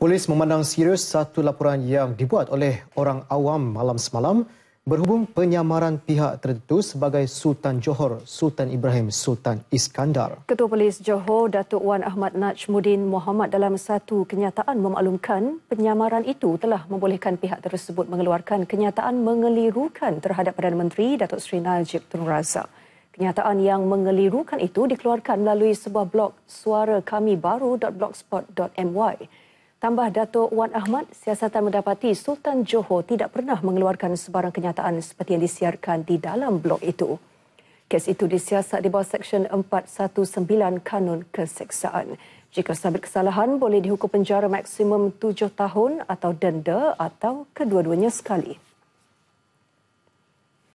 Polis memandang serius satu laporan yang dibuat oleh orang awam malam semalam berhubung penyamaran pihak tertentu sebagai Sultan Johor, Sultan Ibrahim, Sultan Iskandar. Ketua Polis Johor, Datuk Wan Ahmad Najmudin Muhammad dalam satu kenyataan memaklumkan penyamaran itu telah membolehkan pihak tersebut mengeluarkan kenyataan mengelirukan terhadap Perdana Menteri Datuk Seri Najib Tun Razak. Kenyataan yang mengelirukan itu dikeluarkan melalui sebuah blog suarakamibaru.blogspot.my. baru.blogspot.my. Tambah Dato' Wan Ahmad, siasatan mendapati Sultan Johor tidak pernah mengeluarkan sebarang kenyataan seperti yang disiarkan di dalam blog itu. Kes itu disiasat di bawah Seksyen 419 Kanun Keseksaan. Jika sabit kesalahan, boleh dihukum penjara maksimum tujuh tahun atau denda atau kedua-duanya sekali.